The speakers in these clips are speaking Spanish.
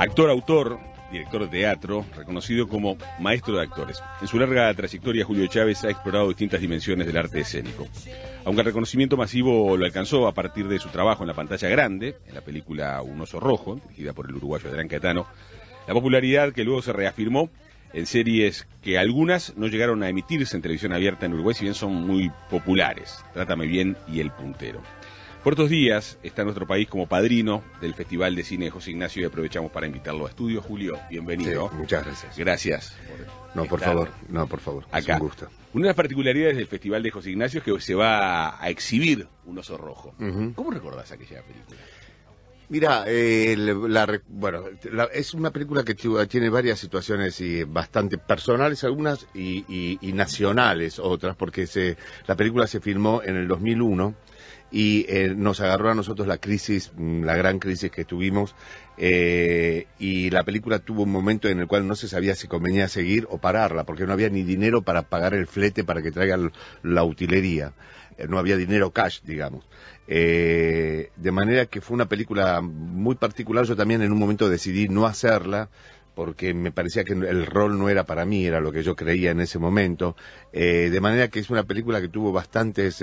Actor, autor, director de teatro, reconocido como maestro de actores. En su larga trayectoria, Julio Chávez ha explorado distintas dimensiones del arte escénico. Aunque el reconocimiento masivo lo alcanzó a partir de su trabajo en la pantalla grande, en la película Un oso rojo, dirigida por el uruguayo Adrián Caetano, la popularidad que luego se reafirmó en series que algunas no llegaron a emitirse en televisión abierta en Uruguay, si bien son muy populares. Trátame bien y El Puntero. Por días está nuestro país como padrino del Festival de Cine de José Ignacio y aprovechamos para invitarlo a estudio. Julio, bienvenido. muchas gracias. Gracias. no, por favor, no, por favor. Acá. Es un gusto. Una de las particularidades del Festival de José Ignacio es que se va a exhibir un oso rojo. ¿Cómo recordás aquella película? Mira, eh, bueno, es una película que tiene varias situaciones y bastante personales algunas y, nacionales otras, porque se, la película se filmó en el 2001 y eh, nos agarró a nosotros la crisis, mm, la gran crisis que tuvimos, eh, y la película tuvo un momento en el cual no se sabía si convenía seguir o pararla, porque no había ni dinero para pagar el flete para que traigan la utilería, eh, no había dinero cash, digamos. de manera que fue una película muy particular, yo también en un momento decidí no hacerla, porque me parecía que el rol no era para mí, era lo que yo creía en ese momento. de manera que es una película que tuvo bastantes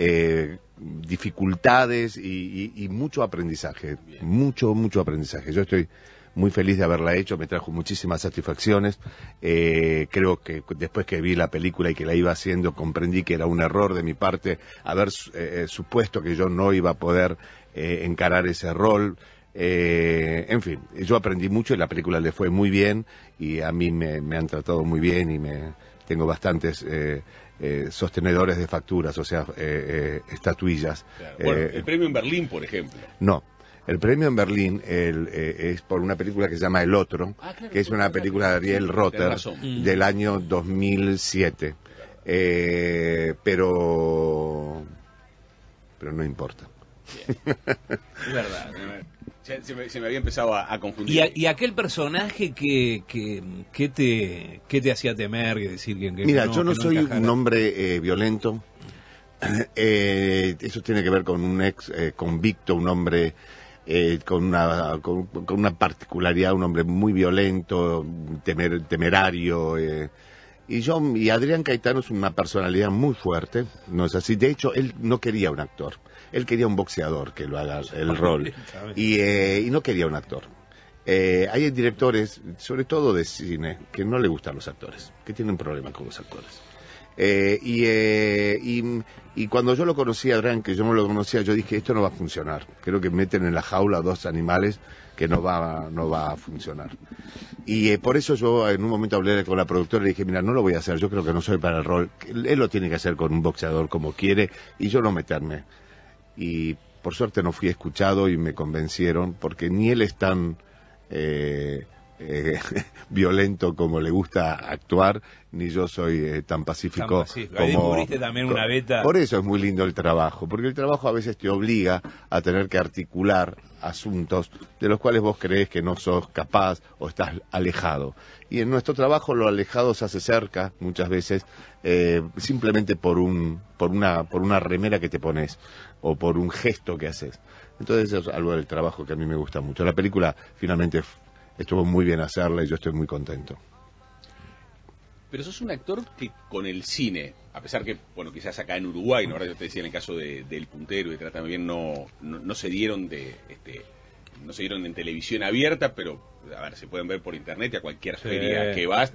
eh, dificultades y, mucho aprendizaje, mucho, mucho aprendizaje. Yo estoy muy feliz de haberla hecho, me trajo muchísimas satisfacciones. Eh, creo que después que vi la película y que la iba haciendo, comprendí que era un error de mi parte haber eh, eh, supuesto que yo no iba a poder encarar ese rol. en fin, yo aprendí mucho y la película le fue muy bien y a mí me, me han tratado muy bien y me tengo bastantes eh, sostenedores de facturas, o sea, eh, eh, estatuillas. el premio en Berlín, por ejemplo. No. El premio en Berlín es por una película que se llama El Otro, ah, que es una película de Ariel Rotter mm. del año 2007. pero, pero no importa es verdad. Se, me, había empezado a, confundir. ¿Y, aquel personaje que, que, te, que te hacía temer decir que, Mira, yo no, soy un hombre eh, violento. Eh, eso tiene que ver con un ex eh, convicto, un hombre con, una, con, una particularidad, un hombre muy violento, temer, temerario. Y, yo, y Adrián Caetano es una personalidad muy fuerte, no es así. De hecho, él no quería un actor, él quería un boxeador que lo haga el rol. Y, eh, y no quería un actor. Eh, hay directores, sobre todo de cine, que no le gustan los actores, que tienen problemas con los actores. Eh, y, y, y, cuando yo lo conocí Adrián, que yo no lo conocía, yo dije, esto no va a funcionar. Creo que meten en la jaula dos animales que no va, no va a funcionar. Y eh, por eso yo en un momento hablé con la productora y le dije, mira, no lo voy a hacer, yo creo que no soy para el rol, él lo tiene que hacer con un boxeador como quiere y yo no meterme. Y por suerte no fui escuchado y me convencieron porque ni él es tan... Eh, eh, violento como le gusta actuar, ni yo soy eh, tan pacífico, también una beta. Por eso es muy lindo el trabajo, porque el trabajo a veces te obliga a tener que articular asuntos de los cuales vos crees que no sos capaz o estás alejado. Y en nuestro trabajo lo alejado se hace cerca muchas veces eh, simplemente por, un, por, una, por una remera que te pones o por un gesto que haces. Entonces es algo del trabajo que a mí me gusta mucho. La película finalmente estuvo muy bien hacerla y yo estoy muy contento. Pero sos un actor que con el cine, a pesar que, bueno, quizás acá en Uruguay, ¿no? ahora yo te decía en el caso del puntero y trata también no, no, se dieron de... Este, no se dieron en televisión abierta, pero a ver, se pueden ver por internet y a cualquier feria que vas,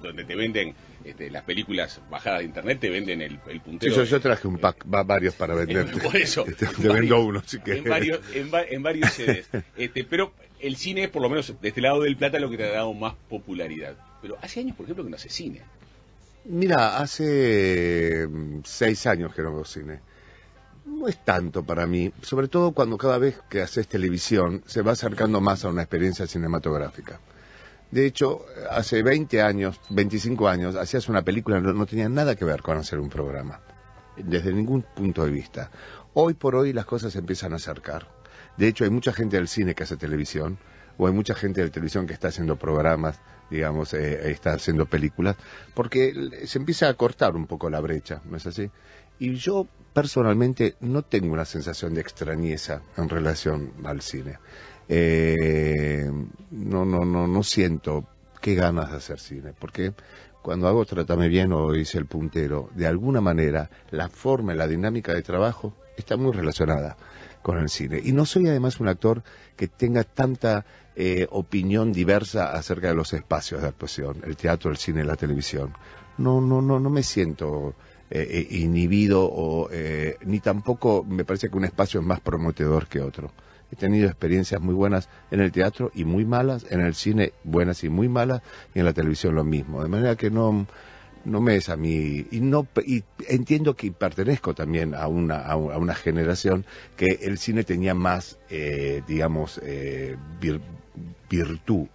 donde te venden este, las películas bajadas de internet, te venden el, puntero. yo, traje un pack, varios para venderte. por eso. te vendo uno, que en varios, en, varios sedes Este, pero el cine, por lo menos de este lado del plata, lo que te ha dado más popularidad. Pero hace años, por ejemplo, que no hace cine. Mira, hace mm, seis años que no veo cine. No es tanto para mí, sobre todo cuando cada vez que haces televisión se va acercando más a una experiencia cinematográfica. De hecho, hace 20 años, 25 años, hacías una película, no, no tenía nada que ver con hacer un programa, desde ningún punto de vista. Hoy por hoy las cosas se empiezan a acercar de hecho, hay mucha gente del cine que hace televisión, o hay mucha gente de televisión que está haciendo programas, digamos, eh, está haciendo películas, porque se empieza a cortar un poco la brecha, ¿no es así? Y yo personalmente no tengo una sensación de extrañeza en relación al cine. Eh, no, no, no, no siento qué ganas de hacer cine, porque cuando hago Trátame Bien o hice El Puntero, de alguna manera la forma y la dinámica de trabajo está muy relacionada con el cine. Y no soy además un actor que tenga tanta eh, opinión diversa acerca de los espacios de actuación, el teatro, el cine, y la televisión. No, no, no, no me siento eh, eh, inhibido ni tampoco me parece que un espacio es más prometedor que otro. He tenido experiencias muy buenas en el teatro y muy malas, en el cine buenas y muy malas, y en la televisión lo mismo. De manera que no, no me es a mí y no y entiendo que pertenezco también a una a, una generación que el cine tenía más eh, digamos eh, virtud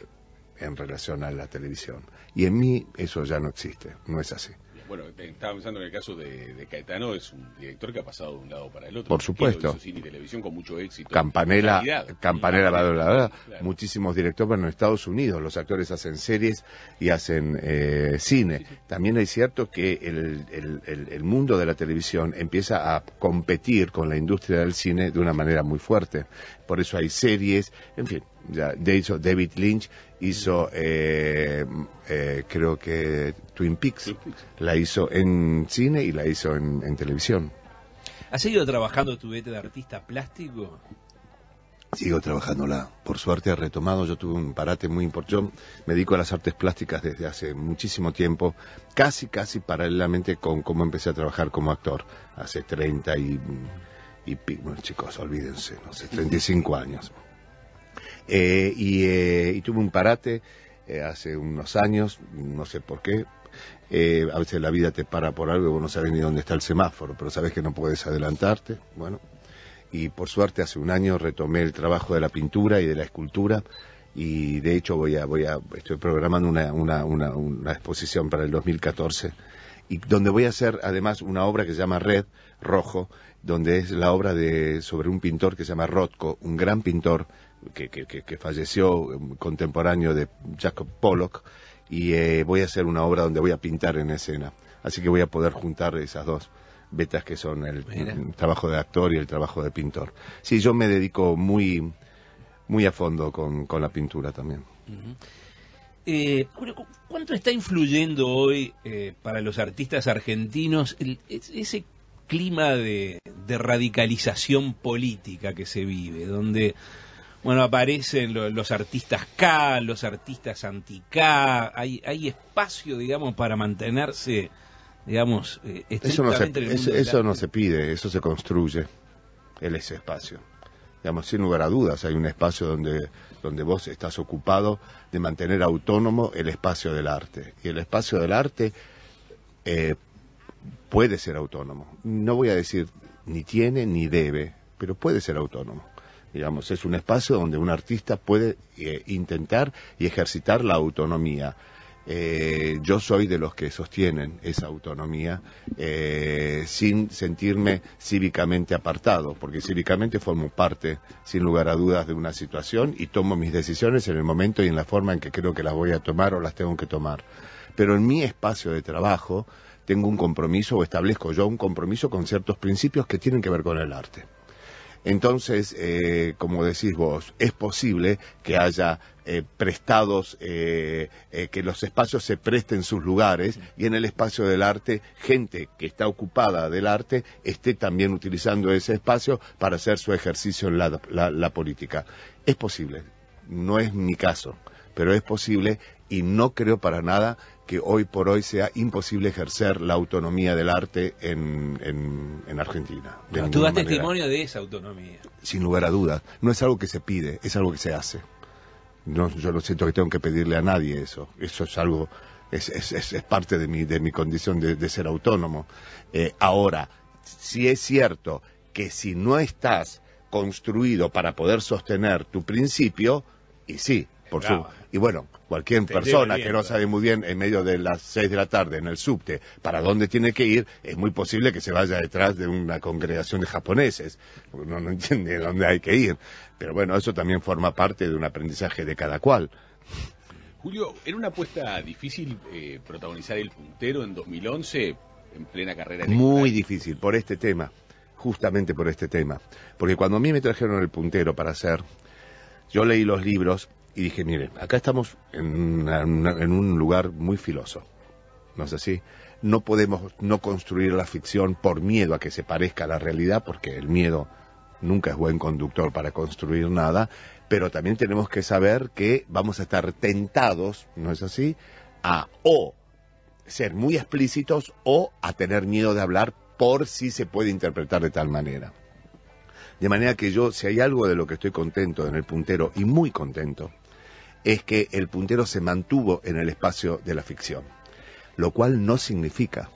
en relación a la televisión y en mí eso ya no existe no es así bueno, estaba pensando en el caso de, Caetano, es un director que ha pasado de un lado para el otro. Por supuesto. cine y televisión con mucho éxito. Campanela, Campanela, la verdad, muchísimos directores, bueno, en Estados Unidos los actores hacen series y hacen eh, cine. También es cierto que el, mundo de la televisión empieza a competir con la industria del cine de una manera muy fuerte por eso hay series, en fin. Ya, de David Lynch hizo, eh, eh, creo que Twin Peaks. la hizo en cine y la hizo en, televisión. ¿Has seguido trabajando tu vete de artista plástico? Sigo trabajándola. Por suerte he retomado. Yo tuve un parate muy importante. Yo me dedico a las artes plásticas desde hace muchísimo tiempo, casi, casi paralelamente con cómo empecé a trabajar como actor. Hace 30 y y bueno, chicos, olvídense, no sé, 35 años. Eh, y, eh, y, tuve un parate eh, hace unos años, no sé por qué. Eh, a veces la vida te para por algo y vos no sabes ni dónde está el semáforo, pero sabes que no puedes adelantarte. Bueno, y por suerte hace un año retomé el trabajo de la pintura y de la escultura y de hecho voy a, voy a estoy programando una, una, una, una exposición para el 2014 y donde voy a hacer además una obra que se llama Red, Rojo, donde es la obra de, sobre un pintor que se llama Rotko, un gran pintor que, que, que falleció um, contemporáneo de Jacob Pollock, y eh, voy a hacer una obra donde voy a pintar en escena. Así que voy a poder juntar esas dos betas que son el, trabajo de actor y el trabajo de pintor. Sí, yo me dedico muy, muy a fondo con, la pintura también. Eh, ¿Cuánto está influyendo hoy eh, para los artistas argentinos ese clima de, radicalización política que se vive, donde bueno aparecen los artistas K, los artistas anti-K, hay, espacio, digamos, para mantenerse, digamos, estrictamente eh, eso no se, no se pide, eso se construye, el ese espacio. Digamos, sin lugar a dudas, hay un espacio donde, donde vos estás ocupado de mantener autónomo el espacio del arte. Y el espacio del arte eh, puede ser autónomo. No voy a decir ni tiene ni debe, pero puede ser autónomo. Digamos, es un espacio donde un artista puede eh, intentar y ejercitar la autonomía eh, yo soy de los que sostienen esa autonomía eh, sin sentirme cívicamente apartado, porque cívicamente formo parte, sin lugar a dudas, de una situación y tomo mis decisiones en el momento y en la forma en que creo que las voy a tomar o las tengo que tomar. Pero en mi espacio de trabajo tengo un compromiso o establezco yo un compromiso con ciertos principios que tienen que ver con el arte. Entonces, eh, como decís vos, es posible que haya eh, prestados, eh, que los espacios se presten sus lugares y en el espacio del arte, gente que está ocupada del arte esté también utilizando ese espacio para hacer su ejercicio en la política. Es posible, no es mi caso pero es posible y no creo para nada que hoy por hoy sea imposible ejercer la autonomía del arte en, Argentina. tú das testimonio de esa autonomía. Sin lugar a dudas. No es algo que se pide, es algo que se hace. No, yo no siento que tengo que pedirle a nadie eso. Eso es algo, es, parte de mi, de mi condición de, ser autónomo. Eh, ahora, si es cierto que si no estás construido para poder sostener tu principio, y sí, por, supuesto. Y bueno, cualquier persona que no sabe muy bien en medio de las 6 de la tarde en el subte para dónde tiene que ir, es muy posible que se vaya detrás de una congregación de japoneses. Uno no entiende dónde hay que ir. Pero bueno, eso también forma parte de un aprendizaje de cada cual. Julio, ¿era una apuesta difícil eh, protagonizar el puntero en 2011 en plena carrera? Muy difícil, por este tema, justamente por este tema. Porque cuando a mí me trajeron el puntero para hacer, yo leí los libros y dije, miren, acá estamos en, en un lugar muy filoso, ¿no es así? No podemos no construir la ficción por miedo a que se parezca a la realidad, porque el miedo nunca es buen conductor para construir nada, pero también tenemos que saber que vamos a estar tentados, ¿no es así?, a o ser muy explícitos o a tener miedo de hablar por si se puede interpretar de tal manera. De manera que yo, si hay algo de lo que estoy contento en el puntero, y muy contento, es que el puntero se mantuvo en el espacio de la ficción, lo cual no significa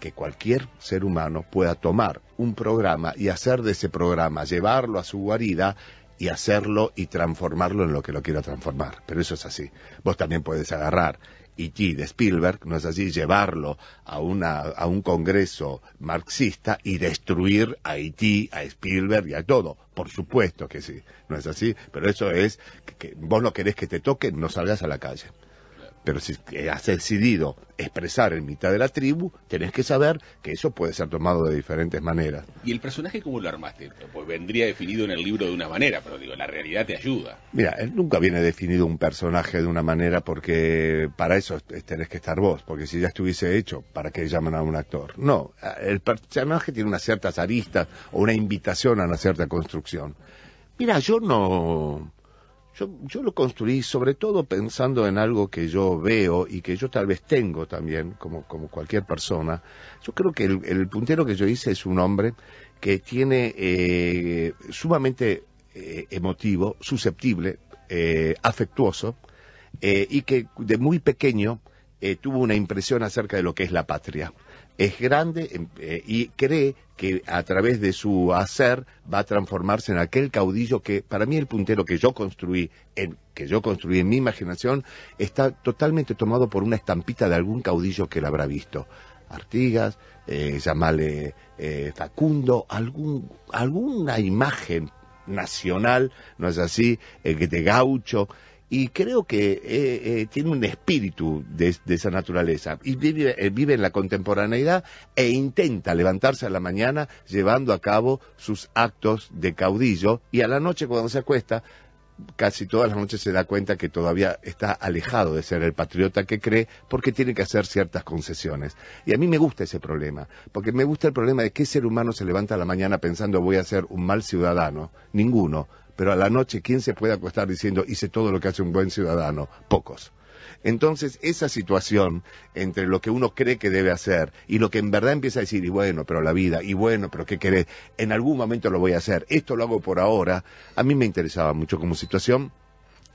que cualquier ser humano pueda tomar un programa y hacer de ese programa, llevarlo a su guarida y hacerlo y transformarlo en lo que lo quiero transformar. Pero eso es así. Vos también puedes agarrar IT de Spielberg, no es así, llevarlo a, a un congreso marxista y destruir a IT, a Spielberg y a todo. Por supuesto que sí, no es así, pero eso es que, vos no querés que te toque, no salgas a la calle. Pero si has decidido expresar en mitad de la tribu, tenés que saber que eso puede ser tomado de diferentes maneras. ¿Y el personaje cómo lo armaste? Pues vendría definido en el libro de una manera, pero digo, la realidad te ayuda. Mira, él nunca viene definido un personaje de una manera porque para eso tenés que estar vos, porque si ya estuviese hecho, ¿para qué llaman a un actor? No, el personaje tiene unas ciertas aristas o una invitación a una cierta construcción. Mira, yo no yo, lo construí sobre todo pensando en algo que yo veo y que yo tal vez tengo también, como, como cualquier persona. Yo creo que el, puntero que yo hice es un hombre que tiene eh, sumamente eh, emotivo, susceptible, eh, afectuoso, y que de muy pequeño tuvo una impresión acerca de lo que es la patria es grande em, eh, y cree que a través de su hacer va a transformarse en aquel caudillo que para mí el puntero que yo construí en, que yo construí en mi imaginación está totalmente tomado por una estampita de algún caudillo que él habrá visto Artigas eh, llamale eh, Facundo alguna imagen nacional no es así de gaucho y creo que eh, eh, tiene un espíritu de, esa naturaleza y eh, vive, en la contemporaneidad e intenta levantarse a la mañana llevando a cabo sus actos de caudillo y a la noche cuando se acuesta casi todas las noches se da cuenta que todavía está alejado de ser el patriota que cree porque tiene que hacer ciertas concesiones. Y a mí me gusta ese problema, porque me gusta el problema de qué ser humano se levanta a la mañana pensando voy a ser un mal ciudadano. Ninguno. Pero a la noche, ¿quién se puede acostar diciendo hice todo lo que hace un buen ciudadano? Pocos. Entonces, esa situación entre lo que uno cree que debe hacer y lo que en verdad empieza a decir, y bueno, pero la vida, y bueno, pero qué querés, en algún momento lo voy a hacer, esto lo hago por ahora, a mí me interesaba mucho como situación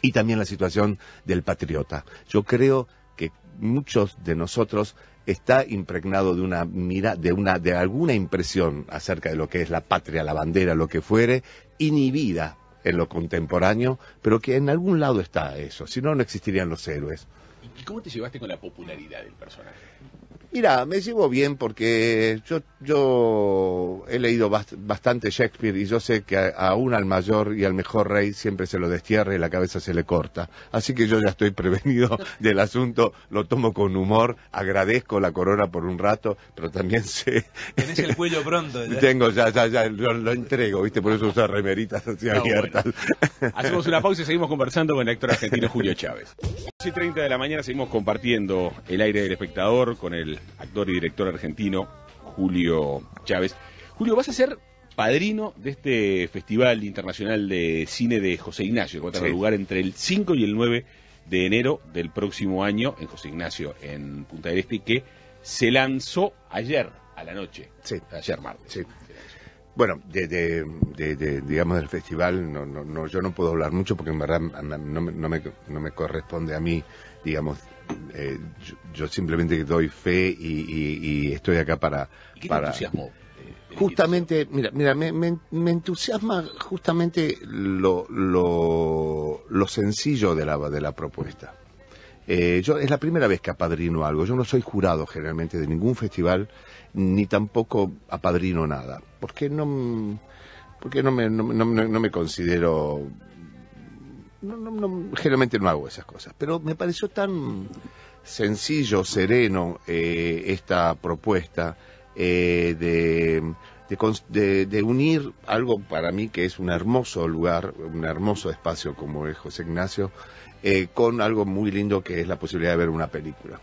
y también la situación del patriota. Yo creo que muchos de nosotros está impregnado de una mira, de una, de alguna impresión acerca de lo que es la patria, la bandera, lo que fuere, inhibida en lo contemporáneo, pero que en algún lado está eso, si no, no existirían los héroes. ¿Y cómo te llevaste con la popularidad del personaje? Mira, me llevo bien porque yo, yo he leído bastante Shakespeare y yo sé que aún al mayor y al mejor rey siempre se lo destierra y la cabeza se le corta. Así que yo ya estoy prevenido del asunto, lo tomo con humor, agradezco la corona por un rato, pero también sé... Tenés el cuello pronto. Y ¿eh? Tengo, ya, ya, ya, lo, entrego, ¿viste? Por eso uso remeritas así ah, abiertas. Hacemos una pausa y seguimos conversando con el actor argentino Julio Chávez. 30 de la mañana seguimos compartiendo el aire del espectador con el actor y director argentino Julio Chávez. Julio, vas a ser padrino de este Festival Internacional de Cine de José Ignacio, que va a tener lugar entre el 5 y el 9 de enero del próximo año en José Ignacio, en Punta del Este, que se lanzó ayer a la noche, sí. ayer martes. Bueno, de, digamos del festival, no, no, yo no puedo hablar mucho porque en verdad no, me, no me corresponde a mí, digamos, eh, yo, simplemente doy fe y, estoy acá para... entusiasmo? Eh, justamente, mira, mira, me, entusiasma justamente lo, lo, sencillo de la, de la propuesta. Eh, yo es la primera vez que apadrino algo. Yo no soy jurado generalmente de ningún festival, ni tampoco apadrino nada, porque no, porque no no me considero no, no, generalmente no hago esas cosas, pero me pareció tan sencillo, sereno eh, esta propuesta eh, de, unir algo para mí que es un hermoso lugar, un hermoso espacio como es José Ignacio, eh, con algo muy lindo que es la posibilidad de ver una película.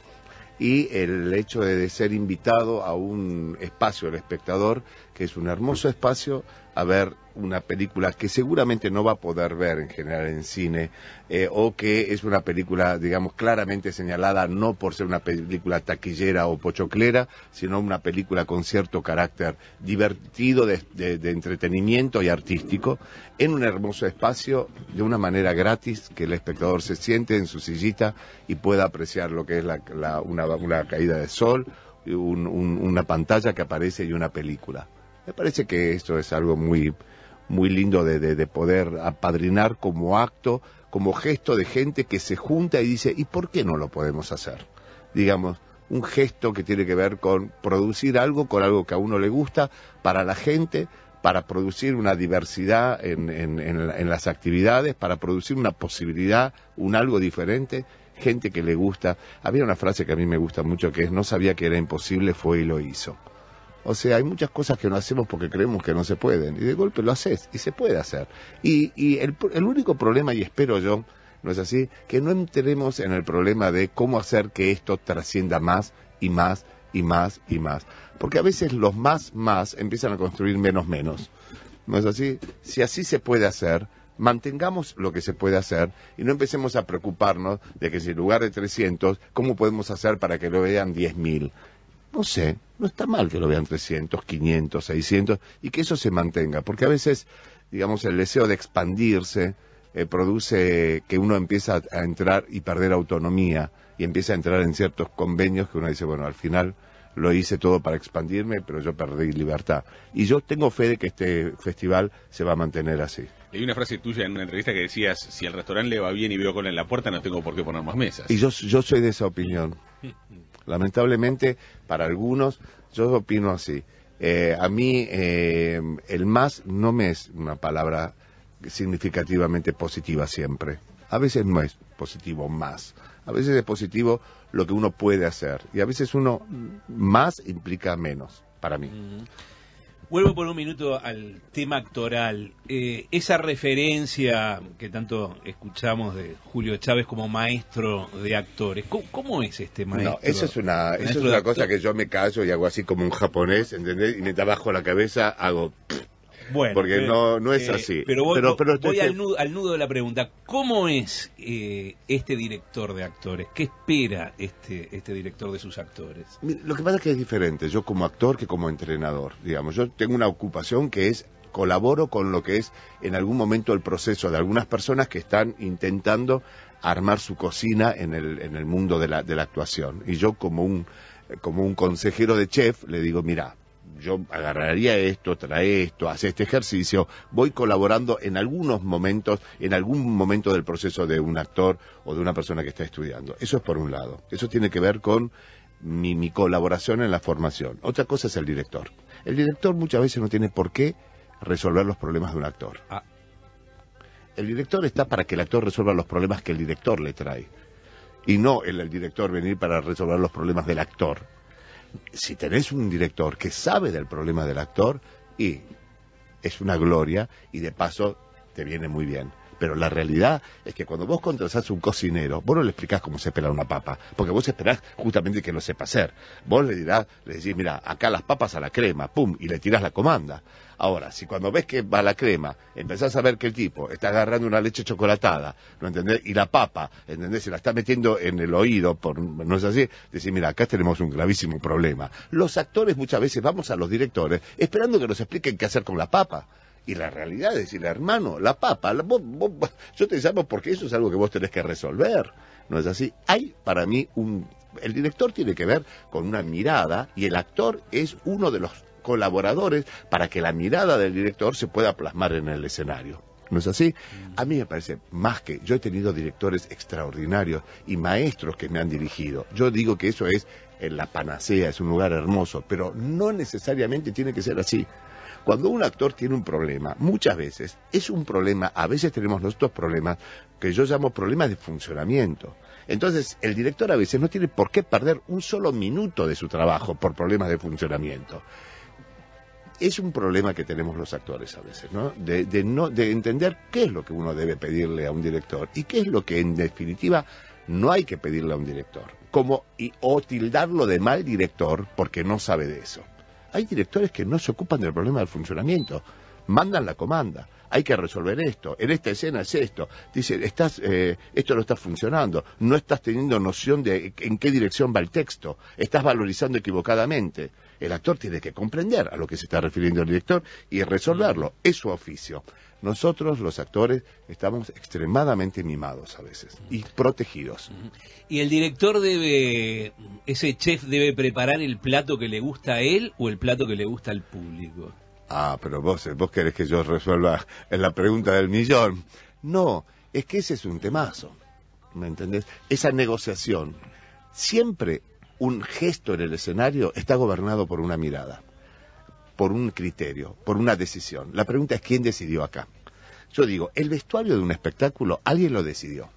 Y el hecho de, ser invitado a un espacio, del espectador, que es un hermoso espacio a ver una película que seguramente no va a poder ver en general en cine eh, o que es una película, digamos, claramente señalada no por ser una película taquillera o pochoclera, sino una película con cierto carácter divertido de, entretenimiento y artístico en un hermoso espacio de una manera gratis que el espectador se siente en su sillita y pueda apreciar lo que es la, una, caída de sol, una pantalla que aparece y una película. Me parece que esto es algo muy, muy lindo de, poder apadrinar como acto, como gesto de gente que se junta y dice, ¿y por qué no lo podemos hacer? Digamos, un gesto que tiene que ver con producir algo, con algo que a uno le gusta, para la gente, para producir una diversidad en, en, las actividades, para producir una posibilidad, un algo diferente, gente que le gusta. Había una frase que a mí me gusta mucho que es, no sabía que era imposible, fue y lo hizo. O sea, hay muchas cosas que no hacemos porque creemos que no se pueden. Y de golpe lo haces y se puede hacer. Y, y el, el único problema, y espero yo, ¿no es así? Que no entremos en el problema de cómo hacer que esto trascienda más y más y más y más. Porque a veces los más más empiezan a construir menos menos. ¿No es así? Si así se puede hacer, mantengamos lo que se puede hacer y no empecemos a preocuparnos de que si en lugar de 300, ¿cómo podemos hacer para que lo vean 10.000? no sé, no está mal que lo vean 300, 500, 600 y que eso se mantenga, porque a veces, digamos, el deseo de expandirse eh, produce que uno empieza a entrar y perder autonomía y empieza a entrar en ciertos convenios que uno dice, bueno, al final lo hice todo para expandirme, pero yo perdí libertad. Y yo tengo fe de que este festival se va a mantener así. Hay una frase tuya en una entrevista que decías, si al restaurante le va bien y veo cola en la puerta, no tengo por qué poner más mesas. Y yo, yo soy de esa opinión. Lamentablemente, para algunos, yo opino así. Eh, a mí eh, el más no me es una palabra significativamente positiva siempre. A veces no es positivo más. A veces es positivo lo que uno puede hacer. Y a veces uno más implica menos, para mí. Vuelvo por un minuto al tema actoral. Eh, esa referencia que tanto escuchamos de Julio Chávez como maestro de actores, ¿cómo, es este maestro? No, eso es una, eso es una cosa que yo me callo y hago así como un japonés, ¿entendés? Y me trabajo la cabeza, hago... Bueno, porque eh, no, es eh, así. Pero, voy, al, nudo, de la pregunta. ¿Cómo es eh, este director de actores? ¿Qué espera este, este director de sus actores? Lo que pasa es que es diferente, yo como actor que como entrenador, digamos. Yo tengo una ocupación que es colaboro con lo que es en algún momento el proceso de algunas personas que están intentando armar su cocina en el, en el mundo de la, de la actuación. Y yo como un, como un consejero de chef le digo, mira, yo agarraría esto, trae esto, hace este ejercicio, voy colaborando en algunos momentos, en algún momento del proceso de un actor o de una persona que está estudiando. Eso es por un lado. Eso tiene que ver con mi, colaboración en la formación. Otra cosa es el director. El director muchas veces no tiene por qué resolver los problemas de un actor. Ah. El director está para que el actor resuelva los problemas que el director le trae. Y no el director venir para resolver los problemas del actor si tenés un director que sabe del problema del actor, y es una gloria, y de paso te viene muy bien. Pero la realidad es que cuando vos contratas a un cocinero, vos no le explicás cómo se pela una papa, porque vos esperás justamente que lo sepa hacer. Vos le dirás, le decís, mira, acá las papas a la crema, pum, y le tirás la comanda. Ahora, si cuando ves que va la crema, empezás a ver que el tipo está agarrando una leche chocolatada, ¿no entendés? Y la papa, ¿entendés? Se la está metiendo en el oído, por, no es así, decís, mira, acá tenemos un gravísimo problema. Los actores muchas veces vamos a los directores esperando que nos expliquen qué hacer con la papa y la realidad, es el hermano, la papa, la, yo te llamo porque eso es algo que vos tenés que resolver, ¿no es así? Hay para mí un... El director tiene que ver con una mirada y el actor es uno de los colaboradores para que la mirada del director se pueda plasmar en el escenario. ¿No es así? A mí me parece más que yo he tenido directores extraordinarios y maestros que me han dirigido. Yo digo que eso es en eh, la panacea, es un lugar hermoso, pero no necesariamente tiene que ser así. Cuando un actor tiene un problema, muchas veces es un problema, a veces tenemos nosotros problemas que yo llamo problemas de funcionamiento. Entonces, el director a veces no tiene por qué perder un solo minuto de su trabajo por problemas de funcionamiento es un problema que tenemos los actores a veces, ¿no? De, entender qué es lo que uno debe pedirle a un director y qué es lo que en definitiva no hay que pedirle a un director. Como, o tildarlo de mal director porque no sabe de eso. Hay directores que no se ocupan del problema del funcionamiento, mandan la comanda hay que resolver esto, en esta escena es esto. Dice, estás, eh, esto no está funcionando, no estás teniendo noción de en qué dirección va el texto, estás valorizando equivocadamente. El actor tiene que comprender a lo que se está refiriendo el director y resolverlo, es su oficio. Nosotros, los actores, estamos extremadamente mimados a veces y protegidos. ¿Y el director debe, ese chef debe preparar el plato que le gusta a él o el plato que le gusta al público? Ah, pero vos, eh, vos querés que yo resuelva la pregunta del millón. No, es que ese es un temazo. ¿Me entendés? Esa negociación. Siempre un gesto en el escenario está gobernado por una mirada, por un criterio, por una decisión. La pregunta es quién decidió acá. Yo digo, el vestuario de un espectáculo, alguien lo decidió.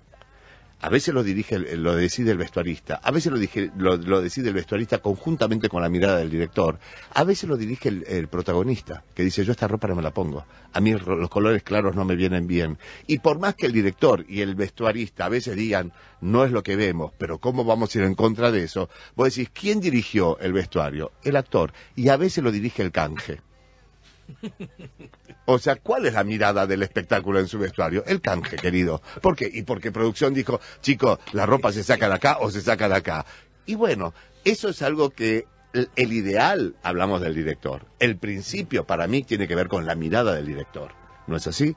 A veces lo, dirige, lo decide el vestuarista, a veces lo, lo, decide el vestuarista conjuntamente con la mirada del director, a veces lo dirige el, protagonista, que dice, yo esta ropa no me la pongo, a mí los colores claros no me vienen bien. Y por más que el director y el vestuarista a veces digan, no es lo que vemos, pero ¿cómo vamos a ir en contra de eso? Vos decís, ¿quién dirigió el vestuario? El actor, y a veces lo dirige el canje. O sea, ¿cuál es la mirada del espectáculo en su vestuario? El canje, querido. ¿Por qué? Y porque producción dijo, chicos, la ropa se saca de acá o se saca de acá. Y bueno, eso es algo que el ideal, hablamos del director. El principio para mí tiene que ver con la mirada del director. ¿No es así?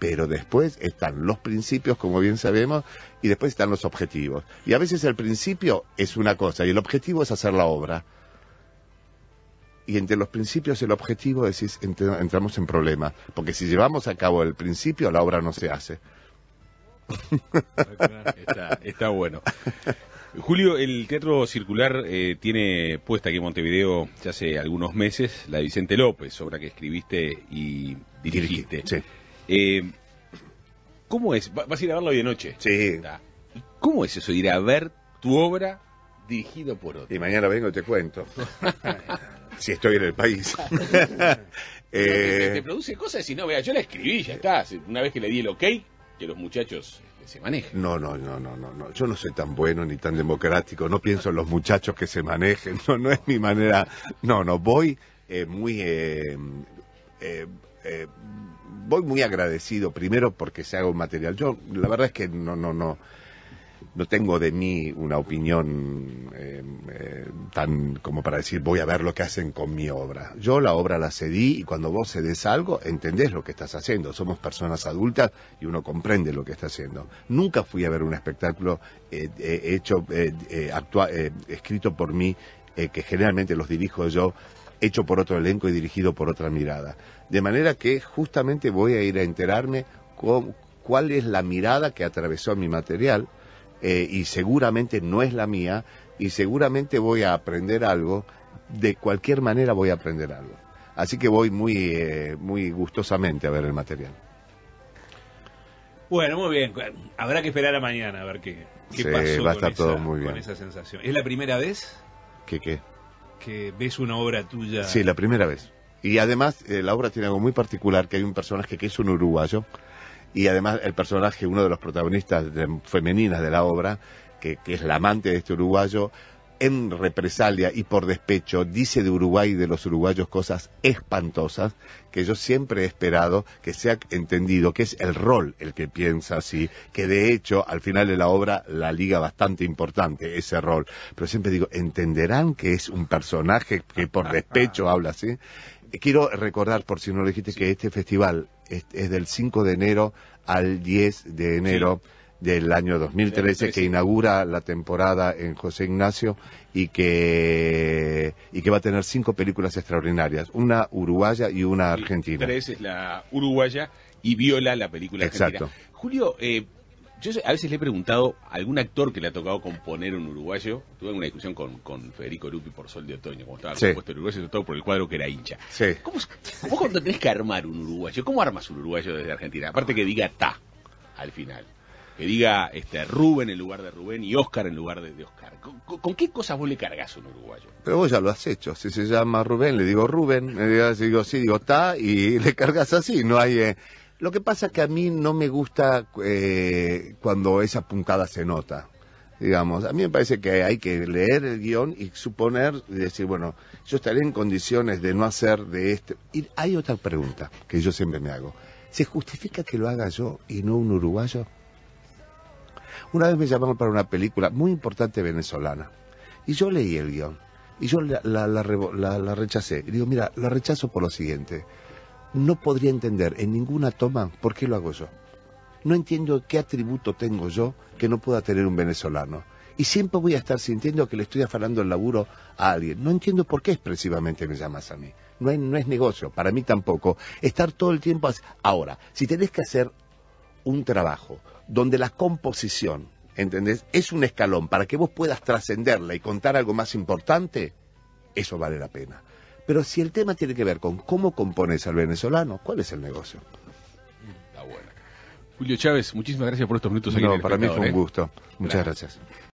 Pero después están los principios, como bien sabemos, y después están los objetivos. Y a veces el principio es una cosa y el objetivo es hacer la obra y entre los principios y el objetivo decís entramos en problemas, porque si llevamos a cabo el principio la obra no se hace. Está, bueno. Julio, el Teatro Circular eh, tiene puesta aquí en Montevideo ya hace algunos meses la Vicente López, obra que escribiste y dirigiste. Eh, ¿Cómo es? Vas a ir a verlo hoy de noche. Sí. ¿Cómo es eso, ir a ver tu obra dirigido por otro? Y mañana vengo y te cuento. si estoy en el país. Eh, te, produce cosas y no, vea, yo la escribí, ya está. Una vez que le di el ok, que los muchachos este, se manejen. No, no, no, no, no, Yo no soy tan bueno ni tan democrático. No pienso en los muchachos que se manejen. No, no es mi manera. No, no. Voy eh, muy. Eh, voy muy agradecido primero porque se haga un material. Yo la verdad es que no, no, no no tengo de mí una opinión em, eh, tan como para decir voy a ver lo que hacen con mi obra. Yo la obra la cedí y cuando vos cedes algo entendés lo que estás haciendo. Somos personas adultas y uno comprende lo que está haciendo. Nunca fui a ver un espectáculo eh, eh, hecho, escrito por mí, que generalmente los dirijo yo, hecho por otro elenco y dirigido por otra mirada. De manera que justamente voy a ir a enterarme cuál es la mirada que atravesó mi material eh, y seguramente no es la mía y seguramente voy a aprender algo, de cualquier manera voy a aprender algo. Así que voy muy, eh, muy gustosamente a ver el material. Bueno, muy bien. Habrá que esperar a mañana a ver qué, qué va a estar con, todo esa, muy bien. esa sensación. ¿Es la primera vez? Que ves una obra tuya. Sí, la primera vez. Y además, eh, la obra tiene algo muy particular, que hay un personaje que es un uruguayo, y además el personaje, uno de los protagonistas femeninas de la obra, que, que es la amante de este uruguayo, en represalia y por despecho dice de Uruguay y de los uruguayos cosas espantosas que yo siempre he esperado que sea entendido que es el rol el que piensa así, que de hecho al final de la obra la liga bastante importante ese rol, pero siempre digo, ¿entenderán que es un personaje que por despecho habla así? Eh, quiero recordar, por si no lo dijiste, que este festival es, del 5 de enero al 10 de enero. del año 2013 que inaugura la temporada en José Ignacio y que, y que va a tener cinco películas extraordinarias, una uruguaya y una argentina. Tres es la uruguaya y Viola la película argentina. Exacto. Julio, eh, yo a veces le he preguntado a algún actor que le ha tocado componer un uruguayo. Tuve una discusión con, con Federico Lupi por Sol de Otoño, como estaba compuesto el uruguayo, sobre todo por el cuadro que era hincha. Sí. ¿Cómo, vos tenés que armar un uruguayo, ¿cómo armas un uruguayo desde Argentina? Aparte que diga ta al final. Que diga este Rubén en lugar de Rubén y Oscar en lugar de, de Oscar. ¿Con, qué cosas vos le cargas un uruguayo? Pero vos ya lo has hecho. Si se llama Rubén, le digo Rubén. Le digo, si digo, sí, digo ta y le cargas así. No hay. Eh, lo que pasa es que a mí no me gusta eh, cuando esa puntada se nota. Digamos, a mí me parece que hay que leer el guión y suponer, y decir, bueno, yo estaré en condiciones de no hacer de este. Y hay otra pregunta que yo siempre me hago. ¿Se justifica que lo haga yo y no un uruguayo? Una vez me llamaron para una película muy importante venezolana y yo leí el guión y yo la, la, la rechacé. Y digo, mira, la rechazo por lo siguiente no podría entender en ninguna toma por qué lo hago yo. No entiendo qué atributo tengo yo que no pueda tener un venezolano. Y siempre voy a estar sintiendo que le estoy afanando el laburo a alguien. No entiendo por qué expresivamente me llamas a mí. No, no es negocio, para mí tampoco. Estar todo el tiempo... Ahora, si tenés que hacer un trabajo donde la composición, ¿entendés? Es un escalón para que vos puedas trascenderla y contar algo más importante, eso vale la pena. Pero si el tema tiene que ver con cómo compones al venezolano, ¿cuál es el negocio? Está bueno. Julio Chávez, muchísimas gracias por estos minutos aquí. No, para mí fue un ¿eh? gusto. Muchas gracias.